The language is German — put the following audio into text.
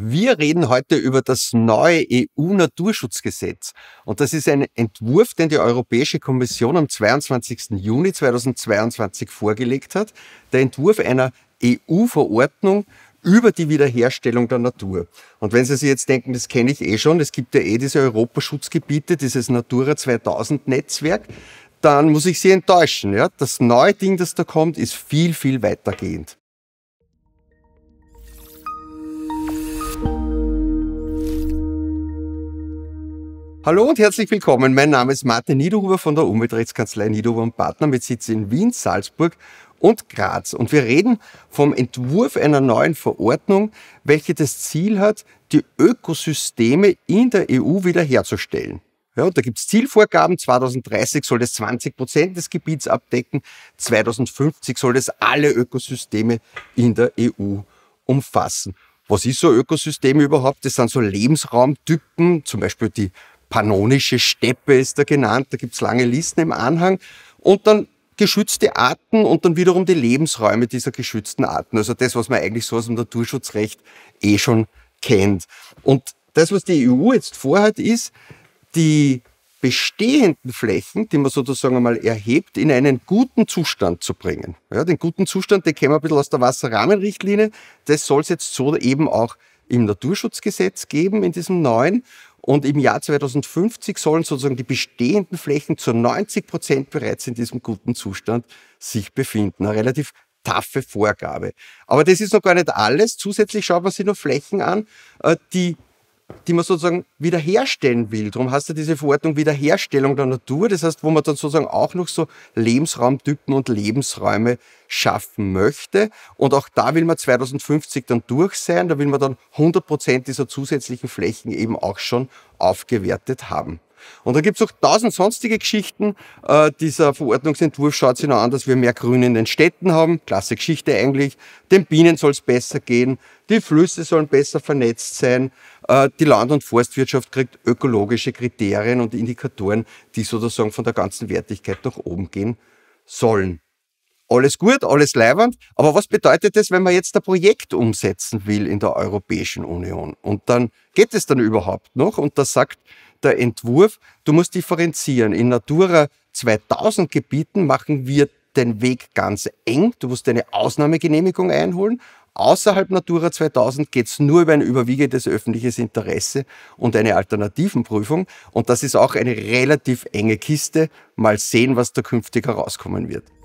Wir reden heute über das neue EU-Naturschutzgesetz. Und das ist ein Entwurf, den die Europäische Kommission am 22. Juni 2022 vorgelegt hat. Der Entwurf einer EU-Verordnung über die Wiederherstellung der Natur. Und wenn Sie sich jetzt denken, das kenne ich eh schon, es gibt ja eh diese Europaschutzgebiete, dieses Natura 2000 Netzwerk, dann muss ich Sie enttäuschen. Ja? Das neue Ding, das da kommt, ist viel, viel weitergehend. Hallo und herzlich willkommen. Mein Name ist Martin Niederhuber von der Umweltrechtskanzlei Niederhuber und Partner mit Sitz in Wien, Salzburg und Graz. Und wir reden vom Entwurf einer neuen Verordnung, welche das Ziel hat, die Ökosysteme in der EU wiederherzustellen. Ja, und da gibt es Zielvorgaben. 2030 soll das 20 Prozent des Gebiets abdecken. 2050 soll das alle Ökosysteme in der EU umfassen. Was ist so ein Ökosystem überhaupt? Das sind so Lebensraumtypen, zum Beispiel die Pannonische Steppe ist da genannt, da gibt's lange Listen im Anhang. Und dann geschützte Arten und dann wiederum die Lebensräume dieser geschützten Arten. Also das, was man eigentlich so aus dem Naturschutzrecht eh schon kennt. Und das, was die EU jetzt vorhat, ist, die bestehenden Flächen, die man sozusagen einmal erhebt, in einen guten Zustand zu bringen. Ja, den guten Zustand, den kennen wir ein bisschen aus der Wasserrahmenrichtlinie. Das soll es jetzt so eben auch im Naturschutzgesetz geben, in diesem neuen. Und im Jahr 2050 sollen sozusagen die bestehenden Flächen zu 90 Prozent bereits in diesem guten Zustand sich befinden. Eine relativ taffe Vorgabe. Aber das ist noch gar nicht alles. Zusätzlich schauen wir sich noch Flächen an, äh, die die man sozusagen wiederherstellen will. Darum hast du diese Verordnung Wiederherstellung der Natur. Das heißt, wo man dann sozusagen auch noch so Lebensraumtypen und Lebensräume schaffen möchte. Und auch da will man 2050 dann durch sein. Da will man dann 100 Prozent dieser zusätzlichen Flächen eben auch schon aufgewertet haben. Und da gibt es auch tausend sonstige Geschichten. Äh, dieser Verordnungsentwurf schaut sich noch an, dass wir mehr Grün in den Städten haben. Klasse Geschichte eigentlich. Den Bienen soll es besser gehen. Die Flüsse sollen besser vernetzt sein. Äh, die Land- und Forstwirtschaft kriegt ökologische Kriterien und Indikatoren, die sozusagen von der ganzen Wertigkeit nach oben gehen sollen alles gut, alles leiwand, aber was bedeutet das, wenn man jetzt ein Projekt umsetzen will in der Europäischen Union? Und dann geht es dann überhaupt noch und das sagt der Entwurf, du musst differenzieren. In Natura 2000 Gebieten machen wir den Weg ganz eng. Du musst eine Ausnahmegenehmigung einholen. Außerhalb Natura 2000 geht es nur über ein überwiegendes öffentliches Interesse und eine Alternativenprüfung. Und das ist auch eine relativ enge Kiste. Mal sehen, was da künftig herauskommen wird.